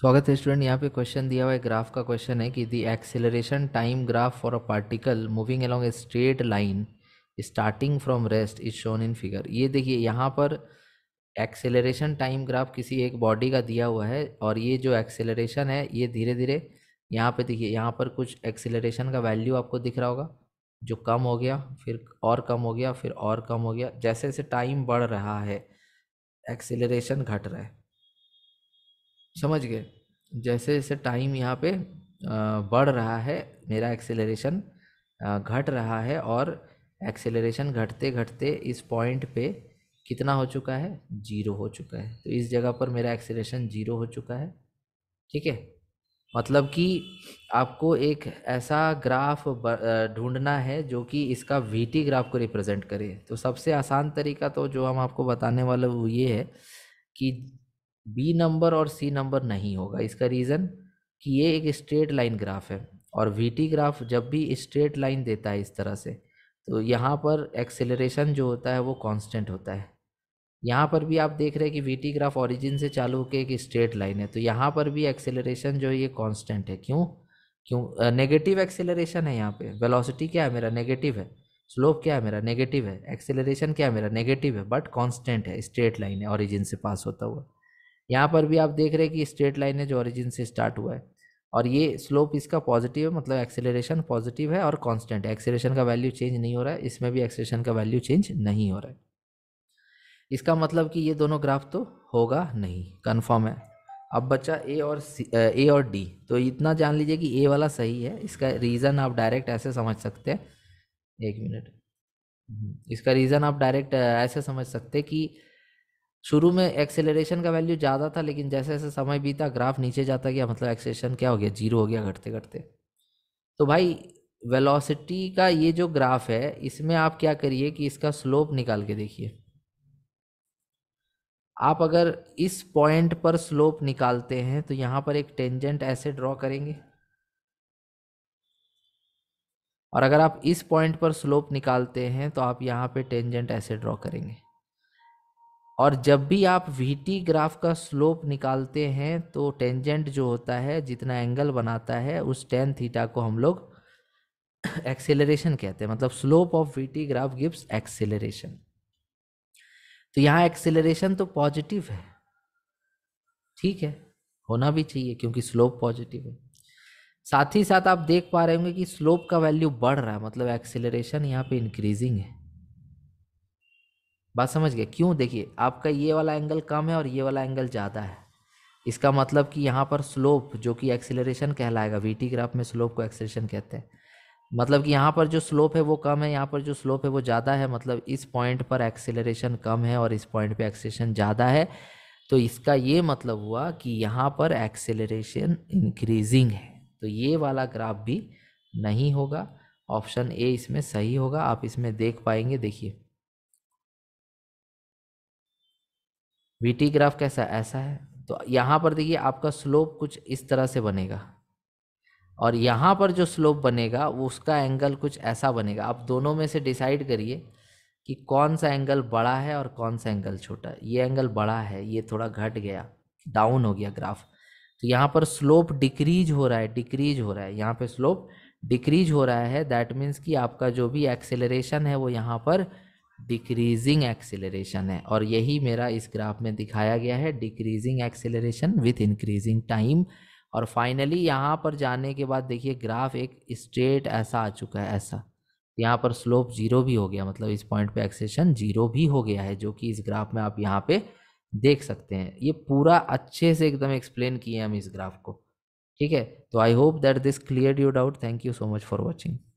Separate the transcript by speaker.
Speaker 1: स्वागत है स्टूडेंट यहाँ पे क्वेश्चन दिया हुआ है ग्राफ का क्वेश्चन है कि the acceleration time graph for a particle moving along a straight line starting from rest is shown in figure ये देखिए यहाँ पर एक्सेलरेशन टाइम ग्राफ किसी एक बॉडी का दिया हुआ है और ये जो एक्सेलरेशन है ये धीरे धीरे यहाँ पे देखिए यहाँ पर कुछ एक्सेलरेशन का वैल्यू आपको दिख रहा होगा जो कम हो गया फिर और कम हो गया फिर और कम हो गया जैसे जैसे टाइम बढ़ रहा है एक्सेलरेशन घट रहा है समझ गए जैसे जैसे टाइम यहाँ पे बढ़ रहा है मेरा एक्सेलरेशन घट रहा है और एक्सेलरेशन घटते घटते इस पॉइंट पे कितना हो चुका है जीरो हो चुका है तो इस जगह पर मेरा एक्सेलरेशन जीरो हो चुका है ठीक है मतलब कि आपको एक ऐसा ग्राफ ढूंढना है जो कि इसका वीटी ग्राफ को रिप्रेजेंट करे तो सबसे आसान तरीका तो जो हम आपको बताने वाले वो ये है कि बी नंबर और सी नंबर नहीं होगा इसका रीज़न कि ये एक स्ट्रेट लाइन ग्राफ है और वी टी ग्राफ जब भी स्ट्रेट लाइन देता है इस तरह से तो यहाँ पर एक्सेलरेशन जो होता है वो कांस्टेंट होता है यहाँ पर भी आप देख रहे हैं कि वी टी ग्राफ ओरिजिन से चालू होकर एक स्ट्रेट लाइन है तो यहाँ पर भी एक्सेलरेशन जो है ये कांस्टेंट है क्यों क्यों नेगेटिव एक्सेलरेशन है यहाँ पे वेलोसिटी क्या है मेरा नेगेटिव है स्लोप क्या है मेरा नेगेटिव है एक्सेलरेशन क्या है मेरा नेगेटिव है बट कॉन्स्टेंट है स्ट्रेट लाइन है ऑरिजिन से पास होता हुआ यहाँ पर भी आप देख रहे हैं कि स्ट्रेट लाइन है जो ओरिजिन से स्टार्ट हुआ है और ये स्लोप इसका पॉजिटिव है मतलब एक्सेलरेशन पॉजिटिव है और कांस्टेंट है एक्सेलरेशन का वैल्यू चेंज नहीं हो रहा है इसमें भी एक्सेलरेशन का वैल्यू चेंज नहीं हो रहा है इसका मतलब कि ये दोनों ग्राफ तो होगा नहीं कन्फर्म है अब बच्चा ए और सी ए और डी तो इतना जान लीजिए कि ए वाला सही है इसका रीज़न आप डायरेक्ट ऐसे समझ सकते हैं एक मिनट हम्म, इसका रीज़न आप डायरेक्ट ऐसे समझ सकते हैं कि शुरू में एक्सेलरेशन का वैल्यू ज़्यादा था लेकिन जैसे जैसे समय बीता ग्राफ नीचे जाता गया मतलब एक्सेलेशन क्या हो गया जीरो हो गया घटते घटते तो भाई वेलोसिटी का ये जो ग्राफ है इसमें आप क्या करिए कि इसका स्लोप निकाल के देखिए आप अगर इस पॉइंट पर स्लोप निकालते हैं तो यहाँ पर एक टेंजेंट ऐसे ड्रॉ करेंगे और अगर आप इस पॉइंट पर स्लोप निकालते हैं तो आप यहाँ पे टेंजेंट ऐसे ड्रॉ करेंगे और जब भी आप वीटी ग्राफ का स्लोप निकालते हैं तो टेंजेंट जो होता है जितना एंगल बनाता है उस टेन थीटा को हम लोग एक्सेलरेशन कहते हैं मतलब slope of VT graph gives acceleration तो यहाँ एक्सेलरेशन तो पॉजिटिव है ठीक है होना भी चाहिए क्योंकि स्लोप पॉजिटिव है साथ ही साथ आप देख पा रहे होंगे कि स्लोप का वैल्यू बढ़ रहा है मतलब एक्सेलरेशन यहाँ पे इंक्रीजिंग है बात समझ गए क्यों देखिए आपका ये वाला एंगल कम है और ये वाला एंगल ज़्यादा है इसका मतलब कि यहाँ पर स्लोप जो कि एक्सेलरेशन कहलाएगा टी ग्राफ में स्लोप को एक्सेलरेशन कहते हैं मतलब कि यहाँ पर जो स्लोप है वो कम है यहाँ पर जो स्लोप है वो ज़्यादा है मतलब इस पॉइंट पर एक्सेलरेशन कम है और इस पॉइंट पे एक्सेलरेशन ज़्यादा है तो इसका ये मतलब हुआ कि यहाँ पर एक्सेलरेशन इंक्रीजिंग है तो ये वाला ग्राफ भी नहीं होगा ऑप्शन ए इसमें सही होगा आप इसमें देख पाएंगे देखिए वीटी ग्राफ कैसा ऐसा है तो यहाँ पर देखिए आपका स्लोप कुछ इस तरह से बनेगा और यहाँ पर जो स्लोप बनेगा वो उसका एंगल कुछ ऐसा बनेगा आप दोनों में से डिसाइड करिए कि कौन सा एंगल बड़ा है और कौन सा एंगल छोटा ये एंगल बड़ा है ये थोड़ा घट गया डाउन हो गया ग्राफ तो यहाँ पर स्लोप डिक्रीज हो रहा है डिक्रीज हो रहा है यहाँ पर स्लोप डिक्रीज हो रहा है दैट मीन्स कि आपका जो भी एक्सेलरेशन है वो यहाँ पर डिक्रीजिंग एक्सेलरेशन है और यही मेरा इस ग्राफ में दिखाया गया है decreasing acceleration with increasing time और फाइनली यहाँ पर जाने के बाद देखिए ग्राफ एक स्ट्रेट ऐसा आ चुका है ऐसा यहाँ पर स्लोप जीरो भी हो गया मतलब इस पॉइंट पे एक्सेशन जीरो भी हो गया है जो कि इस ग्राफ में आप यहाँ पे देख सकते हैं ये पूरा अच्छे से एकदम एक्सप्लेन किए हम इस ग्राफ को ठीक है तो I hope that this clear you doubt thank you so much for watching